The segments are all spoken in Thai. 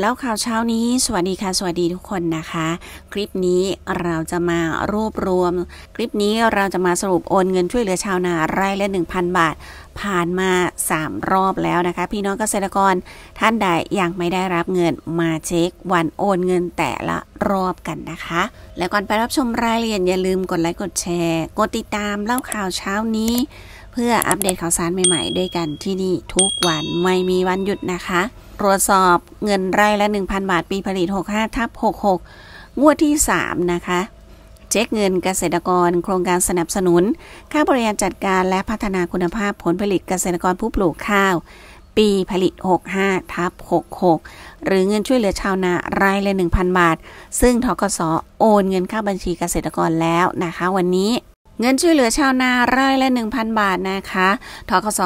แล้วข่าวเช้านี้สวัสดีค่ะ สวัสดีทุกคนนะคะ คลิปนี้เราจะมารวบรวม คลิปนี้เราจะมาสรุปโอนเงินช่วยเหลือชาวนา ไร่ละ 1,000 บาท ผ่านมา 3 รอบแล้วนะคะ พี่น้องเกษตรกรท่านใดยังไม่ได้รับเงินมาเช็ค วันโอนเงินแต่ละรอบกันนะคะ และก่อนไปรับชมรายละเอียดอย่าลืมกดไลค์กดแชร์กดติดตามเล่าข่าวเช้านี้ เพื่ออัปเดตข่าวสารใหม่ๆ ด้วยกันที่นี่ทุกวันไม่มีวันหยุดนะคะตรวจสอบเงินไร่ละ 1,000 บาท ปีผลิต 65ทับ66งวดที่ 3 นะคะ เช็คเงินเกษตรกรโครงการสนับสนุนค่าบริหารจัดการและพัฒนาคุณภาพผลผลิตเกษตรกรผู้ปลูกข้าว ปีผลิต 65ทับ66 หรือเงินช่วยเหลือชาวนารายละ 1,000 บาท ซึ่งทกสโอนเงินเข้าบัญชีเกษตรกรแล้วนะคะ วันนี้เงินช่วยเหลือชาวนา้อยละ 1,000 บาทนะคะ ทกส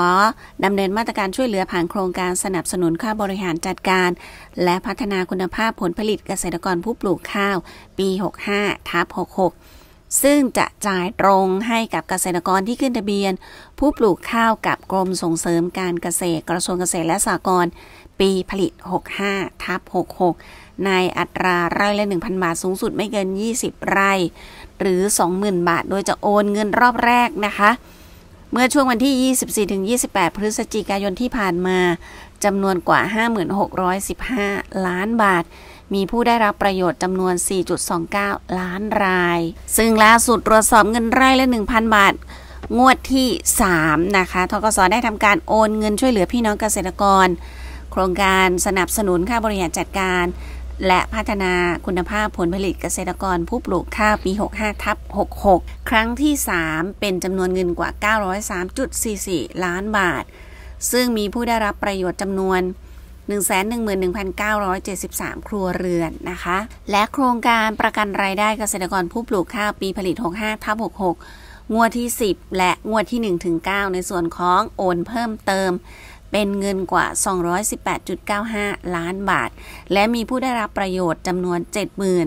ดำเนินมาตรการช่วยเหลือผ่านโครงการสนับสนุนค่าบริหารจัดการ และพัฒนาคุณภาพผลผลิตเกษตรกรผู้ปลูกข้าว ปี 65ทับ66ซึ่งจะจ่ายตรงให้กับเกษตรกรที่ขึ้นทะเบียน ผู้ปลูกข้าวกับกรมส่งเสริมการเกษตรกระทรวงเกษตรและสหกรณ์ปีผลิต 65 ทับ 66 ในอัตราไร่ละ 1,000 บาทสูงสุดไม่เกิน 20 ไร่ หรือ 20,000 บาทโดยจะโอนเงินรอบแรกนะคะเมื่อช่วงวันที่ 24-28 พฤศจิกายนที่ผ่านมาจำนวนกว่า 5,615 ล้านบาท มีผู้ได้รับประโยชน์จำนวน 4.29 ล้านราย ซึ่งล่าสุดตรวจสอบเงินไร่ละ 1,000 บาท งวดที่ 3 นะคะทกส ได้ทำการโอนเงินช่วยเหลือพี่น้องเกษตรกร โครงการสนับสนุนค่าบริหารจัดการและพัฒนาคุณภาพผลผลิตเกษตรกรผู้ปลูกข้าวปี 65ทับ66 ครั้งที่ 3 เป็นจำนวนเงินกว่า 903.44 ล้านบาท ซึ่งมีผู้ได้รับประโยชน์จำนวน 111,973 ครัวเรือนนะคะ และโครงการประกันรายได้เกษตรกรผู้ปลูกข้าวปีผลิต 65ทับ66 งวดที่ 10 และงวดที่ 1-9 ในส่วนของโอนเพิ่มเติมเป็นเงินกว่า 218.95 ล้านบาท และมีผู้ได้รับประโยชน์จำนวน70,000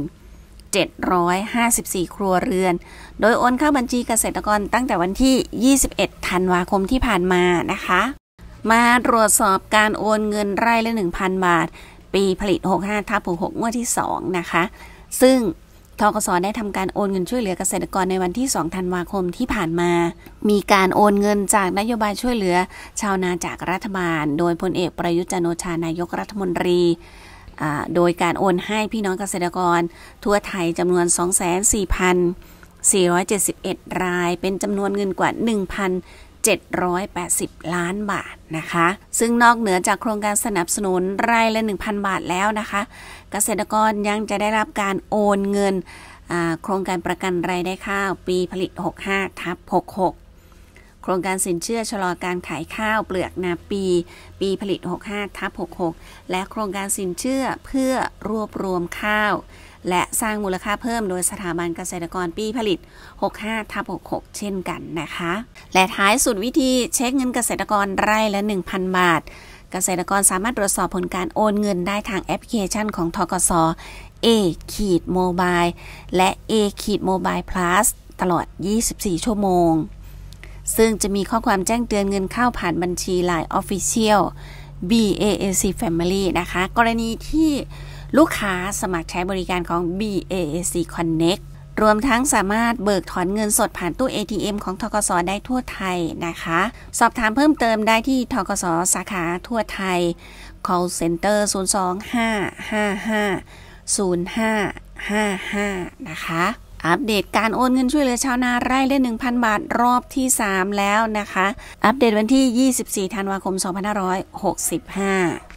754 ครัวเรือน โดยโอนเข้าบัญชีเกษตรกรตั้งแต่วันที่ 21ธันวาคมที่ผ่านมานะคะ มาตรวจสอบการโอนเงินไร่ละ1,000 บาท ปีผลิต 65ทับ6งวดที่ 2 นะคะ ซึ่งทกสได้ทำการโอนเงินช่วยเหลือเกษตรกรในวันที่ 2 ธันวาคมที่ผ่านมา มีการโอนเงินจากนโยบายช่วยเหลือชาวนาจากรัฐบาลโดยพลเอกประยุทธ์จันโอชา นายกรัฐมนตรี โดยการโอนให้พี่น้องเกษตรกรทั่วไทยจำนวน 2 4 4 7 1 รายเป็นจำนวนเงินกว่า 1,000 780 ล้านบาทนะคะ ซึ่งนอกเหนือจากโครงการสนับสนุนรายละ1,000 บาทแล้วนะคะ เกษตรกรยังจะได้รับการโอนเงินโครงการประกันรายได้ข้าวปีผลิต 65ทับ66 โครงการสินเชื่อชะลอการขายข้าวเปลือกนาปี ปีผลิต65ทับ66และโครงการสินเชื่อเพื่อรวบรวมข้าวและสร้างมูลค่าเพิ่มโดยสถาบันเกษตรกรปีผลิต 65ทับ66 เช่นกันนะคะ และท้ายสุดวิธีเช็คเงินเกษตรกรไร่ละ 1,000 บาท เกษตรกรสามารถตรวจสอบผลการโอนเงินได้ทางแอปพลิเคชันของทกส A ขีดโมบายและ A ขีดโมบายพลัสตลอด 24 ชั่วโมง ซึ่งจะมีข้อความแจ้งเตือนเงินเข้าผ่านบัญชี Line Official BAAC Family นะคะกรณีที่ลูกค้าสมัครใช้บริการของ BAC Connect รวมทั้งสามารถเบิกถอนเงินสดผ่านตู้ ATM ของทกสได้ทั่วไทยนะคะ สอบถามเพิ่มเติมได้ที่ทกสสาขาทั่วไทย call center 0 2 5 5 5 0 5 5 5 นะคะ อัปเดตการโอนเงินช่วยเหลือชาวนาไร่ละ1,000 บาทรอบที่ 3 แล้วนะคะ อัปเดตวันที่ 24ธันวาคม 2565